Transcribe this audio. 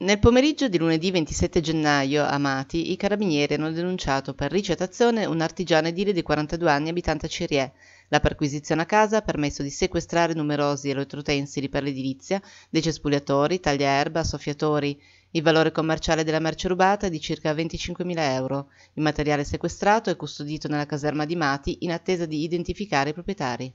Nel pomeriggio di lunedì 27 gennaio a Mati i carabinieri hanno denunciato per ricettazione un artigiano edile di 42 anni abitante a Cirie. La perquisizione a casa ha permesso di sequestrare numerosi elettrotensili per l'edilizia, dei cespugliatori, tagliaerba, soffiatori. Il valore commerciale della merce rubata è di circa 25.000 euro. Il materiale sequestrato è custodito nella caserma di Mati in attesa di identificare i proprietari.